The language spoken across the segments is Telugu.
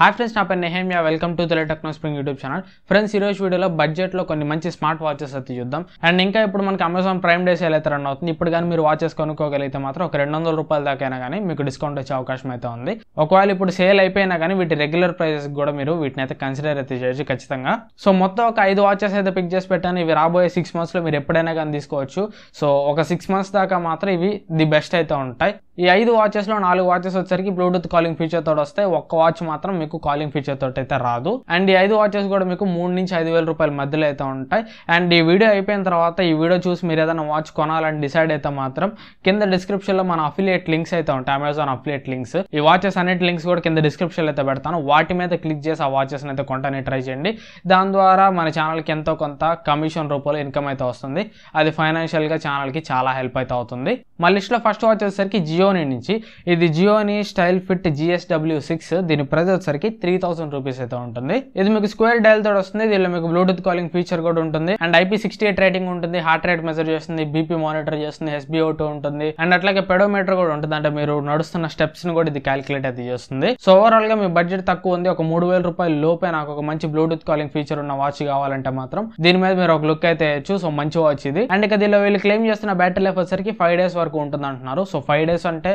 హాయ్ ఫ్రెండ్స్ నా పేరు నెహేమియా వెల్కమ్ టు తెలియ techno spring YouTube channel friends రోజు వీడియోలో బడ్జెట్లో కొన్ని మంచి స్మార్ట్ వాచెస్ అయితే చూద్దాం అండ్ ఇంకా ఇప్పుడు మనకి అమెజాన్ ప్రైమ్ డేస్ అయితే రన్ అవుతుంది ఇప్పుడు కానీ మీరు వాచెస్ కొనుక్కోగలిగితే మాత్రం ఒక రెండు వందల రూపాయల దాకైనా కానీ మీకు డిస్కౌంట్ వచ్చే అవకాశం అయితే ఉంది ఒకవేళ ఇప్పుడు సేల్ అయిపోయినా కానీ వీటి రెగ్యులర్ ప్రైజెస్ కూడా మీరు వీటిని అయితే కన్సిడర్ అయితే చేయొచ్చు ఖచ్చితంగా సో మొత్తం ఒక ఐదు వాచెస్ అయితే పిక్ చేసి పెట్టాను ఇవి రాబోయే సిక్స్ మంత్స్లో మీరు ఎప్పుడైనా కానీ తీసుకోవచ్చు సో ఒక సిక్స్ మంత్స్ దాకా మాత్రం ఇవి ది బెస్ట్ అయితే ఉంటాయి ఈ ఐదు వాచెస్లో నాలుగు వాచెస్ వచ్చేసరికి బ్లూటూత్ కాలింగ్ ఫీచర్ తోటి వస్తాయి ఒక్క వాచ్ మాత్రం మీకు కాలింగ్ ఫీచర్ తోటి అయితే రాదు అండ్ ఈ ఐదు వాచెస్ కూడా మీకు మూడు నుంచి ఐదు వేల రూపాయల మధ్యలో అయితే ఉంటాయి అండ్ ఈ వీడియో అయిపోయిన తర్వాత ఈ వీడియో చూసి మీరు ఏదైనా వాచ్ కొనాలని డిసైడ్ అయితే మాత్రం కింద డిస్క్రిప్షన్లో మన అఫిలియేట్ లింక్స్ అయితే ఉంటాయి అమెజాన్ అఫిలియేట్ లింక్స్ ఈ వాచెస్ అనేటి లింక్స్ కూడా కింద డిస్క్రిప్షన్లో అయితే పెడతాను వాటి మీద క్లిక్ చేసి ఆ వాచెస్ని అయితే కొంటాని ట్రై చేయండి దాని ద్వారా మన ఛానల్కి ఎంతో కొంత కమిషన్ రూపంలో ఇన్కమ్ అయితే వస్తుంది అది ఫైనాన్షియల్గా ఛానల్కి చాలా హెల్ప్ అయితే అవుతుంది మా లిస్ట్లో ఫస్ట్ వాచ్ వచ్చేసరికి జియో జియోనీ నుంచి ఇది Gionee style fit GSW six దీని ప్రైస్ వచ్చేసరికి త్రీ థౌసండ్ రూపీస్ అయితే ఉంటుంది ఇది మీకు స్క్వేర్ డైల్ తోడు వస్తుంది దీనిలో మీకు బ్లూటూత్ కాలింగ్ ఫీచర్ కూడా ఉంటుంది and IP sixty eight rating ఉంటుంది హార్ట్ రేట్ మెజర్ చేస్తుంది బీపీ మానిటర్ చేస్తుంది ఎస్బీఓ టూ ఉంటుంది అండ్ అట్లాగే పెడోమీటర్ కూడా ఉంటుంది అంటే మీరు నడుస్తున్న స్టెప్స్ ని కూడా ఇది క్యాలిక్యులేట్ అయితే చేస్తుంది సో ఓవరాల్ గా మీ బడ్జెట్ తక్కువ ఉంది ఒక మూడు వేల రూపాయల లోపే నాకు ఒక మంచి బ్లూటూత్ కాలింగ్ ఫీచర్ ఉన్న వాచ్ కావాలంటే మాత్రం దీని మీద మీరు ఒక లుక్ అయితే సో మంచి వాచ్ ఇది అండ్ ఇక దీనిలో వీళ్ళు క్లెయిమ్ చేస్తున్న బ్యాటరీ లైఫ్ వచ్చేసరికి ఫైవ్ డేస్ వరకు ఉంటుంది అంటున్నారు సో ఫైవ్ డేస్ అంటే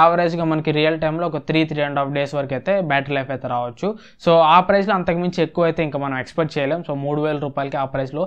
యావరేజ్గా మనకి రియల్ టైంలో ఒక three three and half days వరకు అయితే బ్యాటరీ లైఫ్ అయితే రావచ్చు సో ఆ ప్రైస్లో అంతకుమించి ఎక్కువ అయితే ఇంకా మనం ఎక్స్పెక్ట్ చేయలేం సో మూడు వేల రూపాయలకి ఆ ప్రైస్లో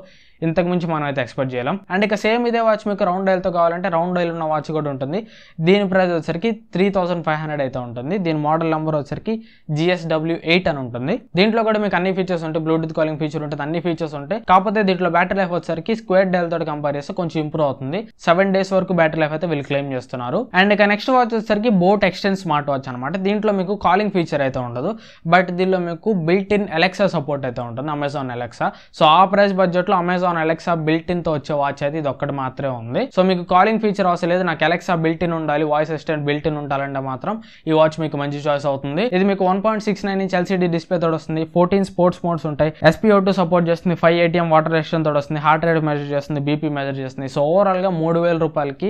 ఇంతకుమించి మనం అయితే ఎక్స్పెక్ట్ చేయలేం అండ్ ఇక సేమ్ ఇదే వాచ్ మీకు రౌండ్ డైల్తో కావాలంటే రౌండ్ డైల్ ఉన్న వాచ్ కూడా ఉంటుంది దీని ప్రైస్ వచ్చరికి త్రీ థౌసండ్ ఫైవ్ హండ్రెడ్ అయితే ఉంటుంది దీని మోడల్ నెంబర్ వచ్చరికి జిఎస్డబ్ల్యూ ఎయిట్ అని ఉంటుంది దీంట్లో కూడా మీకు అన్ని ఫీచర్స్ ఉంటాయి బ్లూటూత్ కాలింగ్ ఫీచర్ ఉంటుంది అన్ని ఫీచర్స్ ఉంటాయి కాకపోతే దీంట్లో బ్యాటరీ లైఫ్ వచ్చరికి స్క్వేర్ డైల్ తోటి కంపేర్ చేస్తే కొంచెం ఇంప్రూవ్ అవుతుంది సెవెన్ డేస్ వరకు బ్యాటరీ లైఫ్ అయితే వీళ్ళు క్లెయిమ్ చేస్తున్నారు అండ్ ఇక నెక్స్ట్ వాచ్ వచ్చేసరికి బోట్ ఎక్స్టెన్ స్మార్ట్ వాచ్ అనమాట దీంట్లో మీకు కాలింగ్ ఫీచర్ అయితే ఉండదు బట్ దీనిలో మీకు బిల్ట్ ఇన్ ఎలెక్సా సపోర్ట్ అయితే ఉంటుంది అమెజాన్ ఎలెక్సా సో ఆ ప్రైస్ బడ్జెట్లో అమెజాన్ ఎలెక్సా బిల్ట్ ఇన్తో వచ్చే వాచ్ అయితే ఇది ఒక్కటి మాత్రమే ఉంది సో మీకు కాలింగ్ ఫీచర్ అవసరం లేదు నాకు ఎలెక్సా బిల్ట్ ఇన్ ఉండాలి వాయిస్ అసిస్టెంట్ బిల్ట్ ఇన్ ఉండాలంటే మాత్రం ఈ వాచ్ మీకు మంచి చాయిస్ అవుతుంది ఇది మీకు one point six nine inch LCD display తోడు వస్తుంది ఫోర్టీన్ స్పోర్ట్స్ మోడ్స్ ఉంటాయి ఎస్పీఓ టూ సపోర్ట్ చేస్తుంది ఫైవ్ ఏటీఎం వాటర్ రెస్టెన్ తోడు వస్తుంది హార్ట్ రేట్ మెజర్ చేస్తుంది బీపీ మెజర్ చేస్తుంది సో ఓవరాల్గా మూడు వేల రూపాయలకి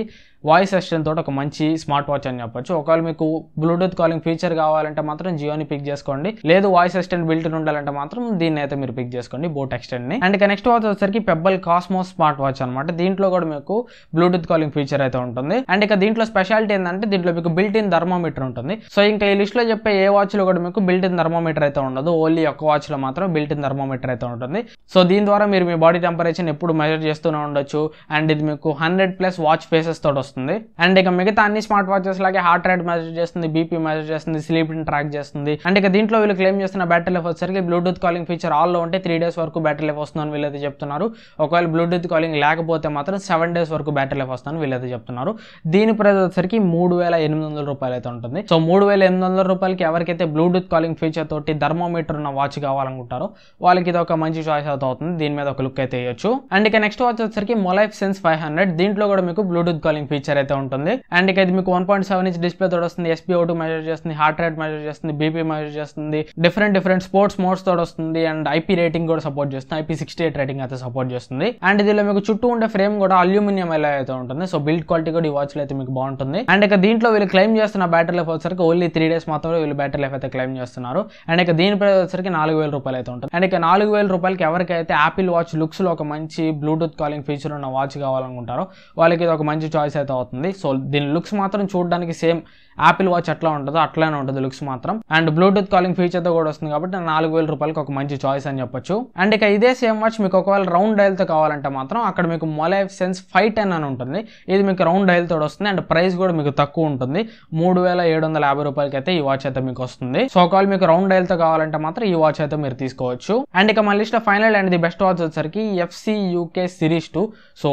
వాయిస్ అసిస్టెంట్ తోటి ఒక మంచి స్మార్ట్ వాచ్ అని చెప్పొచ్చు ఒకవేళ మీకు బ్లూటూత్ కాలింగ్ ఫీచర్ కావాలంటే మాత్రం జియోని పిక్ చేసుకోండి లేదు వాయిస్ అసిస్టెంట్ బిల్ట్ ఉండాలంటే మాత్రం దీన్ని అయితే మీరు పిక్ చేసుకోండి బోట్ ఎక్స్టెంట్ని అండ్ ఇక నెక్స్ట్ వాచ్ వచ్చేసరికి పెబ్బల్ కాస్మోస్ స్మార్ట్ వాచ్ అనమాట దీంట్లో కూడా మీకు బ్లూటూత్ కాలింగ్ ఫీచర్ అయితే ఉంటుంది అండ్ ఇక దీంట్లో స్పెషాలిటీ ఏంటంటే దీంట్లో మీకు బిల్ట్ ఇన్ థర్మోమీటర్ ఉంటుంది సో ఇంకా ఈ లిస్ట్లో చెప్పే ఏ వాచ్లో కూడా మీకు బిల్ట్ ఇన్ థర్మోమీటర్ అయితే ఉండదు ఓన్లీ వాచ్ వాచ్లో మాత్రం బిల్ట్ ఇన్ థర్మోమీటర్ అయితే ఉంటుంది సో దీని ద్వారా మీరు మీ బాడీ టెంపరేచర్ ఎప్పుడు మెజర్ చేస్తూనే ఉండొచ్చు అండ్ ఇది మీకు హండ్రెడ్ ప్లస్ వాచ్ ఫేసెస్ తోటి వస్తుంది అండ్ ఇక మిగతా అన్ని స్మార్ట్ వాచెస్ లాగే హార్ట్ రేట్ మెజర్ చేస్తుంది బీపీ మెజర్ చేస్తుంది స్లీప్ ట్రాక్ చేస్తుంది అండ్ ఇక దీంట్లో వీళ్ళు క్లెయిమ్ చేస్తున్న బ్యాటరీ లైఫ్ వచ్చేసరికి బ్లూటూత్ కాలింగ్ ఫీచర్ ఆల్లో ఉంటే త్రీ డేస్ వరకు బ్యాటరీ లైఫ్ వస్తుందని వీళ్ళైతే చెప్తున్నారు ఒకవేళ బ్లూటూత్ కాలింగ్ లేకపోతే మాత్రం సెవెన్ డేస్ వరకు బ్యాటరీ లైఫ్ వస్తుందని వీళ్ళైతే చెప్తున్నారు దీని ప్రైస్ వచ్చేసరికి మూడు వేల ఎనిమిది వందల రూపాయలు అయితే ఉంటుంది సో మూడు వేల ఎనిమిది వందల రూపాయలకి ఎవరికైతే బ్లూటూత్ కాలింగ్ ఫీచర్ తోటి థర్మోమీటర్ ఉన్న వాచ్ కావాలనుకుంటారో వాళ్ళకి ఇది ఒక మంచి చాయిస్ అయితే అవుతుంది దీని మీద ఒక లుక్ అయితే వేయొచ్చు అండ్ ఇక నెక్స్ట్ వాచ్ వచ్చేసరికి మొలైఫ్ సెన్స్ ఫైవ్ హండ్రెడ్ దీంట్లో కూడా మీకు బ్లూటూత్ కాలింగ్ ఫీచర్ ఫీచర్ అయితే ఉంటుంది అండ్ ఇక ఇది మీకు one point seven inch display తోడు వస్తుంది ఎస్పీ ఓటు మెజర్ చేస్తుంది హార్ట్ రేట్ మెజర్ చేస్తుంది బీపీ మెజర్ చేస్తుంది డిఫరెంట్ డిఫరెంట్ స్పోర్ట్స్ మోడ్స్ తోడు వస్తుంది అండ్ ఐపీ రేటింగ్ కూడా సపోర్ట్ చేస్తుంది ఐపీ సిక్స్టీ ఎయిట్ రేటింగ్ అయితే సపోర్ట్ చేస్తుంది అండ్ ఇదిలో మీకు చుట్టూ ఉండే ఫ్రేమ్ కూడా అల్యూమినియం ఎలా అయితే ఉంటుంది సో బిల్డ్ క్వాలిటీ కూడా ఈ వాచ్ అయితే మీకు బాగుంటుంది అండ్ ఇక దీంట్లో వీళ్ళు క్లెయిమ్ చేస్తున్న బ్యాటరీ లైఫ్ వచ్చేసరికి ఓన్లీ త్రీ డేస్ మాత్రమే వీళ్ళు బ్యాటరీ లైఫ్ అయితే క్లెయిమ్ చేస్తున్నారు అండ్ ఇక దీని ప్రైస్ వచ్చేసరికి నాలుగు వేల రూపాయలు అయితే ఉంటుంది అండ్ ఇక నాలుగు వేల రూపాయలకి ఎవరికైతే ఆపిల్ వాచ్ లుక్స్ లో ఒక మంచి బ్లూటూత్ కాలింగ్ ఫీచర్ ఉన్న వాచ్ కావాలనుకుంటారో వాళ్ళకి ఇది ఒక మంచి చాయిస్ అయితే అయితే అవుతుంది సో దీని లుక్స్ మాత్రం చూడడానికి సేమ్ యాపిల్ వాచ్ ఎట్లా ఉంటుందో అట్లానే ఉంటుంది లుక్స్ మాత్రం అండ్ బ్లూటూత్ కాలింగ్ ఫీచర్తో కూడా వస్తుంది కాబట్టి నాలుగు వేల రూపాయలకి ఒక మంచి చాయిస్ అని చెప్పొచ్చు అండ్ ఇక ఇదే సేమ్ వాచ్ మీకు ఒకవేళ రౌండ్ డైల్తో కావాలంటే మాత్రం అక్కడ మీకు మొలైఫ్ సెన్స్ ఫైవ్ టెన్ అని ఉంటుంది ఇది మీకు రౌండ్ డైల్ తోడు వస్తుంది అండ్ ప్రైస్ కూడా మీకు తక్కువ ఉంటుంది మూడు వేల ఏడు వందల యాభై రూపాయలకి అయితే ఈ వాచ్ అయితే మీకు వస్తుంది సో ఒకవేళ మీకు రౌండ్ డైల్తో కావాలంటే మాత్రం ఈ వాచ్ అయితే మీరు తీసుకోవచ్చు అండ్ ఇక మళ్ళీ list final and the best watch వచ్చేసరికి FC UK series two so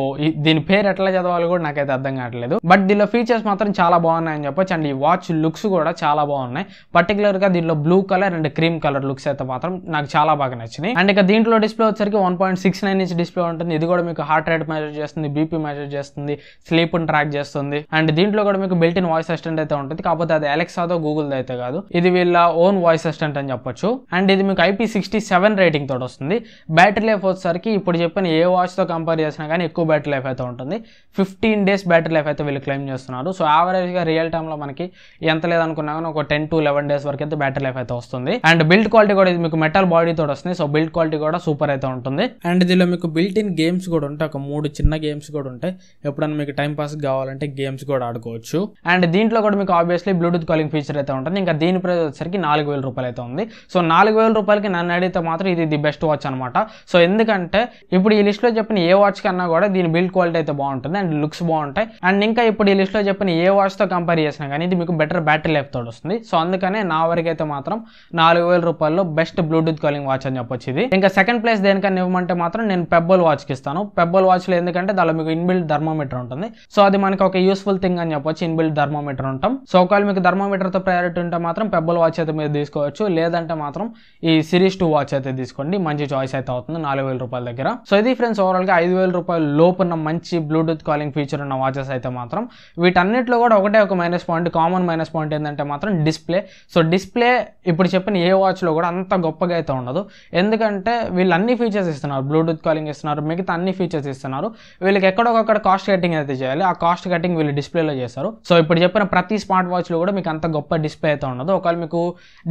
దీని పేరు ఎట్లా చదవాలి కూడా నాకైతే అర్థం కాదు అనట్లేదు బట్ దీనిలో ఫీచర్స్ మాత్రం చాలా బాగున్నాయని చెప్పొచ్చు అండ్ ఈ వాచ్ లుక్స్ కూడా చాలా బాగున్నాయి పర్టికులర్గా దీనిలో blue colour and cream colour looks అయితే మాత్రం నాకు చాలా బాగా నచ్చినాయి అండ్ ఇక దీంట్లో డిస్ప్లే వచ్చరికి one point six nine inch display ఉంటుంది ఇది కూడా మీకు హార్ట్ రేట్ మెజర్ చేస్తుంది బీపీ మెజర్ చేస్తుంది స్లీప్ని ట్రాక్ చేస్తుంది అండ్ దీంట్లో కూడా మీకు బెల్ట్ ఇన్ వాయిస్ అసిస్టెంట్ అయితే ఉంటుంది కాకపోతే అది ఎలెక్సాతో గూగుల్ది అయితే కాదు ఇది వీళ్ళ ఓన్ వాయిస్ అసిస్టెంట్ అని చెప్పొచ్చు అండ్ ఇది మీకు ఐపీ సిక్స్టీ సెవెన్ రేటింగ్ తోటి వస్తుంది బ్యాటరీ లైఫ్ వచ్చేసరికి ఇప్పుడు చెప్పిన ఏ వాచ్తో కంపేర్ చేసినా కానీ ఎక్కువ బ్యాటరీ లైఫ్ అయితే ఉంటుంది ఫిఫ్టీన్ డేస్ బ్యాటరీ లైఫ్ అయితే వీళ్ళు క్లెయిమ్ చేస్తున్నారు సో యావరేజ్గా రియల్ టైంలో మనకి ఎంత లేదనుకున్నా కానీ ఒక టెన్ టు లెవెన్ డేస్ వరకు అయితే బ్యాటరీ లైఫ్ అయితే వస్తుంది అండ్ బిల్డ్ క్వాలిటీ కూడా ఇది మీకు మెటల్ బాడీ వస్తుంది సో బిల్డ్ క్వాలిటీ కూడా సూపర్ అయితే ఉంటుంది అండ్ దీనిలో మీకు బిల్ట్ ఇన్ గేమ్స్ కూడా ఉంటాయి ఒక మూడు చిన్న గేమ్స్ కూడా ఉంటాయి ఎప్పుడైనా మీకు టైం పాస్ కావాలంటే గేమ్స్ కూడా ఆడుకోవచ్చు అండ్ దీంట్లో కూడా మీకు ఆబ్వియస్లీ బ్లూటూత్ కాలింగ్ ఫీచర్ అయితే ఉంటుంది ఇంకా దీని ప్రైస్ వచ్చేసరికి నాలుగు వేల రూపాయలు అయితే ఉంది సో నాలుగు వేల రూపాయలకి నన్ను అడిగితే మాత్రం ఇది ది బెస్ట్ వాచ్ అనమాట సో ఎందుకంటే ఇప్పుడు ఈ లిస్ట్లో చెప్పిన ఏ వాచ్ కన్నా కూడా దీని బిల్డ్ క్వాలిటీ అయితే బాగుంటుంది అండ్ లుక్స్ బాగుంటాయి అండ్ ఇంకా ఇప్పుడు ఈ లిస్ట్లో చెప్పిన ఏ వాచ్తో కంపేర్ చేసినా కానీ ఇది మీకు బెటర్ బ్యాటరీ లైఫ్ తోడు వస్తుంది సో అందుకనే నా వరకు అయితే మాత్రం నాలుగు వేల రూపాయల్లో బెస్ట్ బ్లూటూత్ కాలింగ్ వాచ్ అని చెప్పొచ్చు ఇది ఇంకా సెకండ్ ప్లేస్ దేనికన్నా ఇవ్వమంటే మాత్రం నేను పెబ్బల్ వాచ్కి ఇస్తాను పెబ్బల్ వాచ్లో ఎందుకంటే దాని మీకు ఇన్బిల్డ్ థర్మోమీటర్ ఉంటుంది సో అది మనకి ఒక యూస్ఫుల్ థింగ్ అని చెప్పొచ్చు ఇన్బిల్డ్ థర్మోమీటర్ ఉంటాం సో ఒకవేళ మీకు థర్మోమీటర్తో ప్రయారిటీ ఉంటే మాత్రం పెబ్బల్ వాచ్ అయితే మీరు తీసుకోవచ్చు లేదంటే మాత్రం ఈ సిరీస్ టూ వాచ్ అయితే తీసుకోండి మంచి చాయిస్ అయితే అవుతుంది నాలుగు వేల రూపాయల దగ్గర సో ఇది ఫ్రెండ్స్ ఓవరాల్గా ఐదు వేల రూపాయల లోపు ఉన్న మంచి బ్లూటూత్ కాలింగ్ ఫీచర్ ఉన్న వాచెస్ ఫీచర్స్ అయితే మాత్రం వీటన్నిటిలో కూడా ఒకటే ఒక minus point common minus point ఏంటంటే మాత్రం డిస్ప్లే సో డిస్ప్లే ఇప్పుడు చెప్పిన ఏ వాచ్లో కూడా అంత గొప్పగా అయితే ఉండదు ఎందుకంటే వీళ్ళు అన్ని ఫీచర్స్ ఇస్తున్నారు బ్లూటూత్ కాలింగ్ ఇస్తున్నారు మిగతా అన్ని ఫీచర్స్ ఇస్తున్నారు వీళ్ళకి ఎక్కడొకక్కడ కాస్ట్ కటింగ్ అయితే చేయాలి ఆ కాస్ట్ కటింగ్ వీళ్ళు డిస్ప్లేలో చేస్తారు సో ఇప్పుడు చెప్పిన ప్రతి స్మార్ట్ వాచ్లో కూడా మీకు అంత గొప్ప డిస్ప్లే అయితే ఉండదు ఒకవేళ మీకు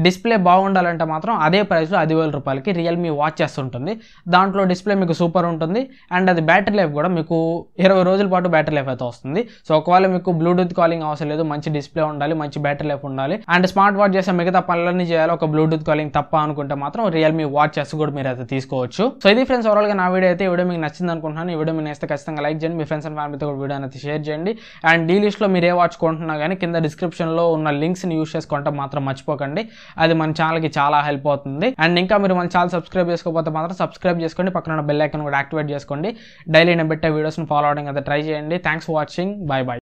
డిస్ప్లే బాగుండాలంటే మాత్రం అదే ప్రైస్లో ఐదు వేల రూపాయలకి రియల్మీ వాచ్ ఉంటుంది దాంట్లో డిస్ప్లే మీకు సూపర్ ఉంటుంది అండ్ అది బ్యాటరీ లైఫ్ కూడా మీకు ఇరవై రోజుల పాటు బ్యాటరీ లైఫ్ అయితే వస్తుంది వస్తుంది సో ఒకవేళ మీకు బ్లూటూత్ కాలింగ్ అవసరం లేదు మంచి డిస్ప్లే ఉండాలి మంచి బ్యాటరీ లైఫ్ ఉండాలి అండ్ స్మార్ట్ వాచ్ చేసే మిగతా పనులన్నీ చేయాలి ఒక బ్లూటూత్ కాలింగ్ తప్ప అనుకుంటే మాత్రం రియల్మీ వాచెస్ కూడా మీరు అయితే తీసుకోవచ్చు సో ఇది ఫ్రెండ్స్ గా నా వీడియో అయితే వీడియో మీకు నచ్చింది అనుకుంటున్నాను ఈ వీడియో మీరు ఖచ్చితంగా లైక్ చేయండి మీ ఫ్రెండ్స్ అండ్ ఫ్యామిలీతో కూడా వీడియో అనేది షేర్ చేయండి అండ్ డీ లో మీరు ఏ వాచ్ కొంటున్నా కానీ కింద డిస్క్రిప్షన్ లో ఉన్న లింక్స్ని యూస్ చేసుకుంటే మాత్రం మర్చిపోకండి అది మన కి చాలా హెల్ప్ అవుతుంది అండ్ ఇంకా మీరు మన ఛానల్ సబ్స్క్రైబ్ చేసుకోకపోతే మాత్రం సబ్స్క్రైబ్ చేసుకోండి పక్కన బెల్ ఐకన్ కూడా యాక్టివేట్ చేసుకోండి డైలీ నేను పెట్టే వీడియోస్ని ఫాలో అవడం అయితే ట్రై చేయండి thanks for watching watching bye bye